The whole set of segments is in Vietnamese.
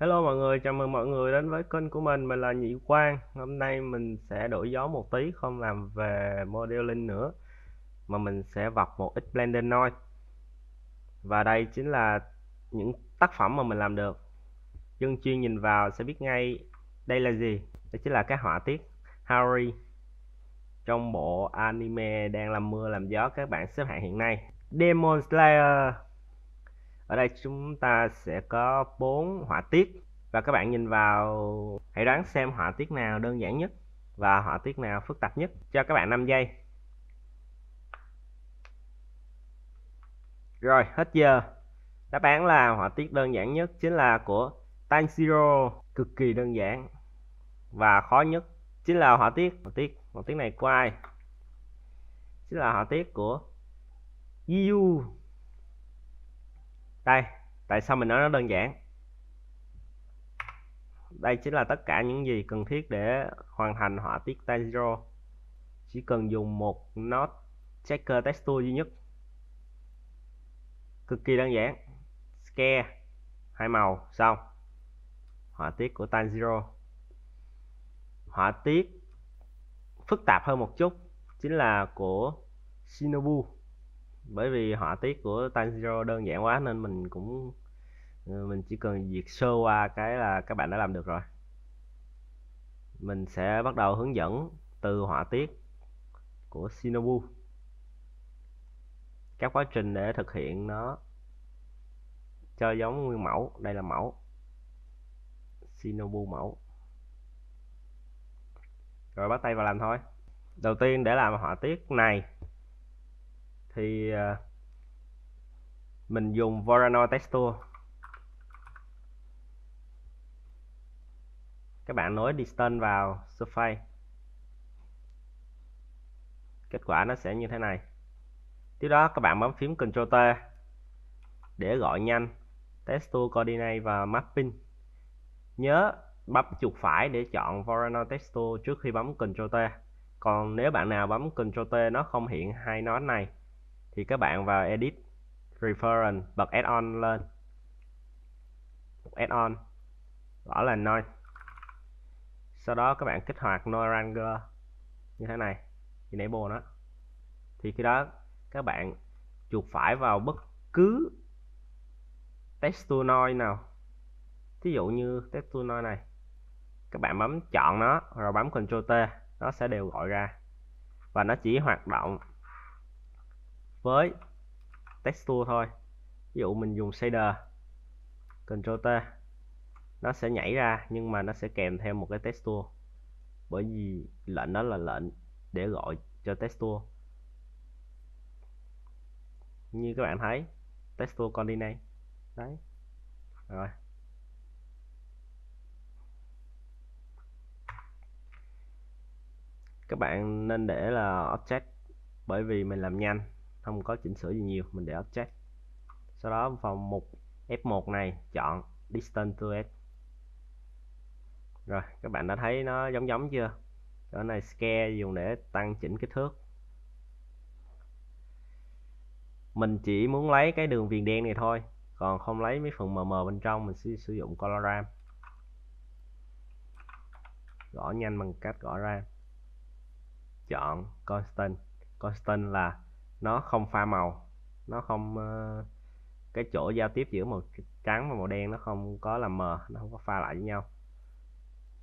Hello mọi người, chào mừng mọi người đến với kênh của mình, mình là Nhị Quang Hôm nay mình sẽ đổi gió một tí, không làm về modeling nữa Mà mình sẽ vọc một ít Blender Noise Và đây chính là những tác phẩm mà mình làm được Dân chuyên nhìn vào sẽ biết ngay đây là gì Đây chính là cái họa tiết Harry Trong bộ anime đang làm mưa làm gió các bạn xếp hạng hiện nay Demon Slayer ở đây chúng ta sẽ có bốn họa tiết và các bạn nhìn vào hãy đoán xem họa tiết nào đơn giản nhất và họa tiết nào phức tạp nhất cho các bạn 5 giây rồi hết giờ đáp án là họa tiết đơn giản nhất chính là của Tanjiro cực kỳ đơn giản và khó nhất chính là họa tiết họa tiết họa tiết này của ai chính là họa tiết của Yu đây tại sao mình nói nó đơn giản đây chính là tất cả những gì cần thiết để hoàn thành họa tiết Tanjiro chỉ cần dùng một nốt checker texture duy nhất cực kỳ đơn giản scale hai màu xong họa tiết của Tanjiro họa tiết phức tạp hơn một chút chính là của Shinobu bởi vì họa tiết của Tanjiro đơn giản quá nên mình cũng ờ, mình chỉ cần việc sơ qua cái là các bạn đã làm được rồi mình sẽ bắt đầu hướng dẫn từ họa tiết của Shinobu các quá trình để thực hiện nó cho giống nguyên mẫu đây là mẫu Shinobu mẫu rồi bắt tay vào làm thôi đầu tiên để làm họa tiết này thì à, mình dùng Vorano tool, các bạn nối distance vào surface kết quả nó sẽ như thế này tiếp đó các bạn bấm phím Ctrl T để gọi nhanh test tool coordinate và mapping nhớ bấm chuột phải để chọn Vorano tool trước khi bấm Ctrl T còn nếu bạn nào bấm Ctrl T nó không hiện hai nón này thì các bạn vào edit reference bật add-on lên add-on gõ là noise sau đó các bạn kích hoạt noise ranger như thế này enable nó thì khi đó các bạn chuột phải vào bất cứ texture noise nào ví dụ như texture noise này các bạn bấm chọn nó rồi bấm Ctrl T nó sẽ đều gọi ra và nó chỉ hoạt động với texture thôi ví dụ mình dùng shader Ctrl T nó sẽ nhảy ra nhưng mà nó sẽ kèm theo một cái texture bởi vì lệnh đó là lệnh để gọi cho texture như các bạn thấy texture coordinate đấy rồi các bạn nên để là object bởi vì mình làm nhanh không có chỉnh sửa gì nhiều mình để object sau đó vào mục F1 này chọn distance to S rồi các bạn đã thấy nó giống giống chưa chỗ này scale dùng để tăng chỉnh kích thước mình chỉ muốn lấy cái đường viền đen này thôi còn không lấy mấy phần mờ mờ bên trong mình sẽ sử dụng color ram gõ nhanh bằng cách gõ ra chọn constant constant là nó không pha màu nó không ờ, cái chỗ giao tiếp giữa màu trắng và màu đen nó không có làm mờ nó không có pha lại với nhau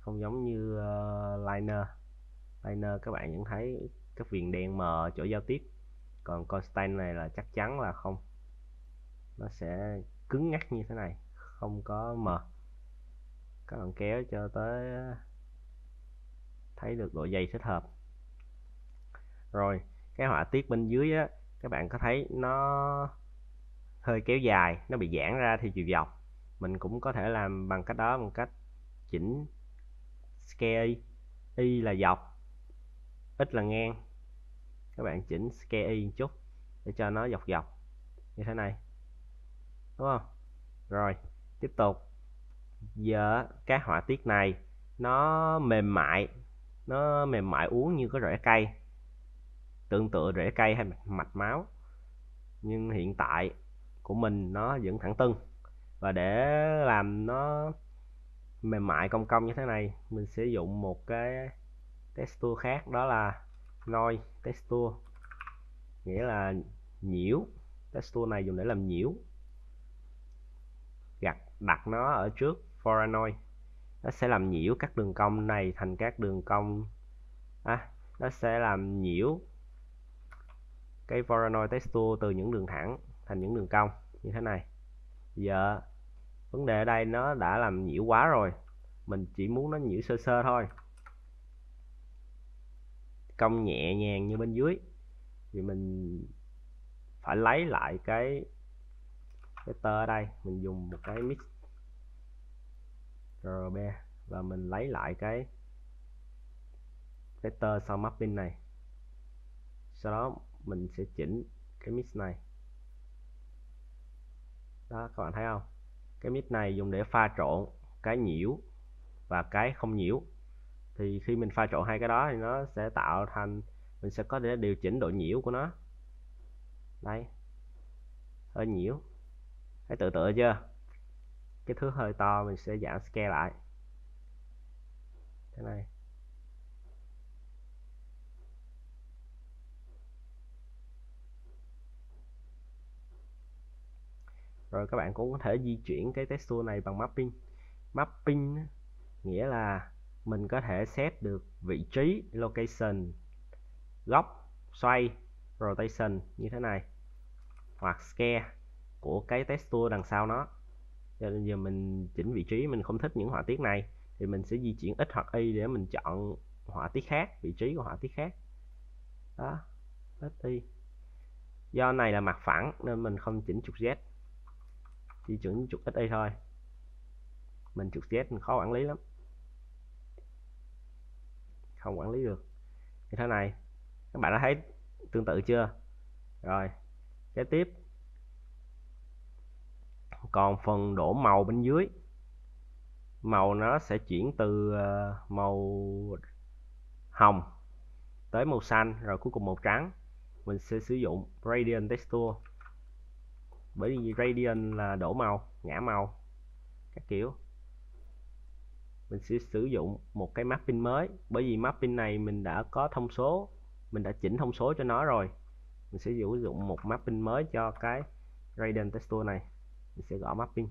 không giống như uh, liner liner các bạn vẫn thấy các viền đen mờ chỗ giao tiếp còn constant này là chắc chắn là không nó sẽ cứng ngắc như thế này không có mờ các bạn kéo cho tới ờ, thấy được độ dày thích hợp rồi cái họa tiết bên dưới á các bạn có thấy nó hơi kéo dài nó bị giãn ra theo chiều dọc mình cũng có thể làm bằng cách đó bằng cách chỉnh scale y, là dọc ít là ngang các bạn chỉnh scale y một chút để cho nó dọc dọc như thế này đúng không rồi tiếp tục giờ cái họa tiết này nó mềm mại nó mềm mại uống như có rễ cây tương tự rễ cây hay mạch máu nhưng hiện tại của mình nó vẫn thẳng tưng và để làm nó mềm mại cong cong như thế này mình sử dụng một cái texture khác đó là noise texture nghĩa là nhiễu texture này dùng để làm nhiễu gặt đặt nó ở trước foranoid nó sẽ làm nhiễu các đường cong này thành các đường cong à, nó sẽ làm nhiễu cái Voronoi test tool từ những đường thẳng thành những đường cong như thế này giờ vấn đề ở đây nó đã làm nhiễu quá rồi mình chỉ muốn nó nhiễu sơ sơ thôi cong nhẹ nhàng như bên dưới thì mình phải lấy lại cái cái tơ ở đây mình dùng một cái mix Rb và mình lấy lại cái cái tơ sau mapping này sau đó mình sẽ chỉnh cái mix này đó các bạn thấy không cái mix này dùng để pha trộn cái nhiễu và cái không nhiễu thì khi mình pha trộn hai cái đó thì nó sẽ tạo thành mình sẽ có thể điều chỉnh độ nhiễu của nó đây hơi nhiễu thấy tự tự chưa cái thứ hơi to mình sẽ giảm scale lại thế này rồi các bạn cũng có thể di chuyển cái text tool này bằng mapping mapping nghĩa là mình có thể set được vị trí location góc xoay rotation như thế này hoặc scale của cái text tool đằng sau nó cho nên giờ mình chỉnh vị trí mình không thích những họa tiết này thì mình sẽ di chuyển x hoặc y để mình chọn họa tiết khác vị trí của họa tiết khác đó x y do này là mặt phẳng nên mình không chỉnh trục z chỉ chuẩn trục ít đây thôi mình trục z khó quản lý lắm không quản lý được như thế này các bạn đã thấy tương tự chưa rồi kế tiếp còn phần đổ màu bên dưới màu nó sẽ chuyển từ ờ, màu hồng tới màu xanh rồi cuối cùng màu trắng mình sẽ sử dụng gradient texture bởi vì radian là đổ màu ngã màu các kiểu mình sẽ sử dụng một cái mapping mới bởi vì mapping này mình đã có thông số mình đã chỉnh thông số cho nó rồi mình sẽ sử dụng một mapping mới cho cái radian texture này mình sẽ gõ mapping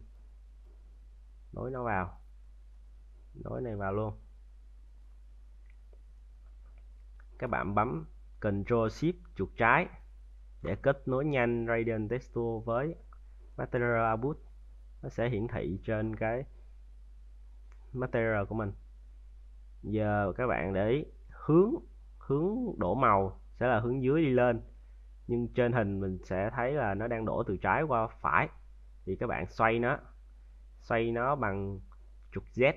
nối nó vào nối này vào luôn các bạn bấm Ctrl Shift chuột trái để kết nối nhanh Radiant Texture với Material Output nó sẽ hiển thị trên cái Material của mình giờ các bạn để ý hướng hướng đổ màu sẽ là hướng dưới đi lên nhưng trên hình mình sẽ thấy là nó đang đổ từ trái qua phải thì các bạn xoay nó xoay nó bằng trục Z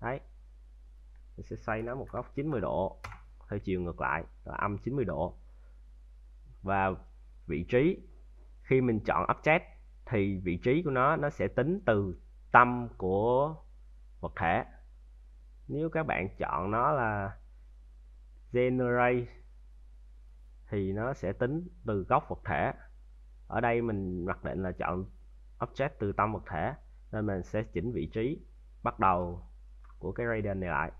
đấy mình sẽ xoay nó một góc 90 độ theo chiều ngược lại là âm 90 độ và vị trí khi mình chọn object thì vị trí của nó nó sẽ tính từ tâm của vật thể nếu các bạn chọn nó là generate thì nó sẽ tính từ góc vật thể ở đây mình mặc định là chọn object từ tâm vật thể nên mình sẽ chỉnh vị trí bắt đầu của cái radian này lại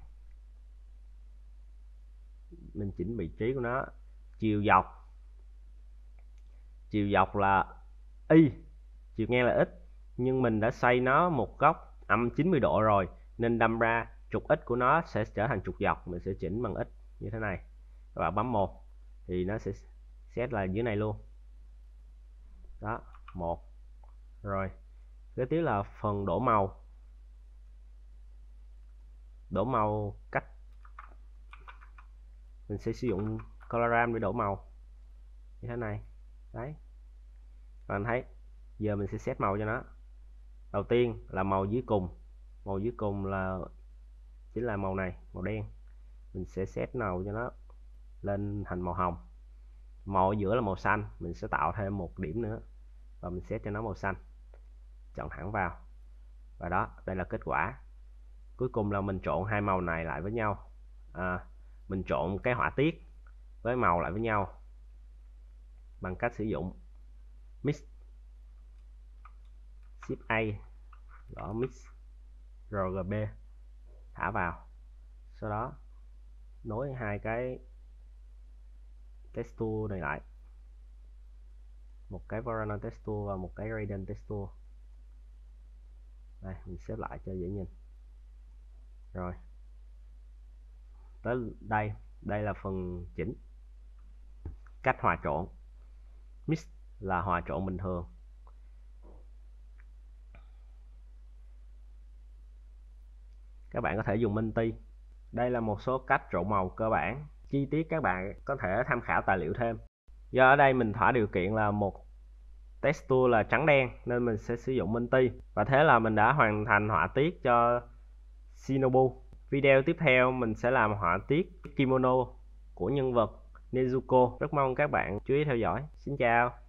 mình chỉnh vị trí của nó chiều dọc chiều dọc là y chiều ngang là x nhưng mình đã xoay nó một góc âm 90 độ rồi nên đâm ra trục x của nó sẽ trở thành trục dọc mình sẽ chỉnh bằng x như thế này các bạn bấm một thì nó sẽ xét là dưới này luôn đó một rồi kế tiếp là phần đổ màu đổ màu cách mình sẽ sử dụng coloram để đổi màu như thế này đấy các anh thấy giờ mình sẽ xét màu cho nó đầu tiên là màu dưới cùng màu dưới cùng là chính là màu này màu đen mình sẽ xét màu cho nó lên thành màu hồng màu ở giữa là màu xanh mình sẽ tạo thêm một điểm nữa và mình xét cho nó màu xanh chọn thẳng vào và đó đây là kết quả cuối cùng là mình trộn hai màu này lại với nhau à, mình trộn cái họa tiết với màu lại với nhau bằng cách sử dụng mix ship A gõ mix RGB thả vào sau đó nối hai cái texture này lại một cái Verona texture và một cái Radiant texture đây mình xếp lại cho dễ nhìn rồi tới đây đây là phần chỉnh cách hòa trộn mix là hòa trộn bình thường các bạn có thể dùng minh ti đây là một số cách trộn màu cơ bản chi tiết các bạn có thể tham khảo tài liệu thêm do ở đây mình thỏa điều kiện là một texture là trắng đen nên mình sẽ sử dụng minh ti và thế là mình đã hoàn thành họa tiết cho Shinobu Video tiếp theo mình sẽ làm họa tiết kimono của nhân vật Nezuko. Rất mong các bạn chú ý theo dõi. Xin chào!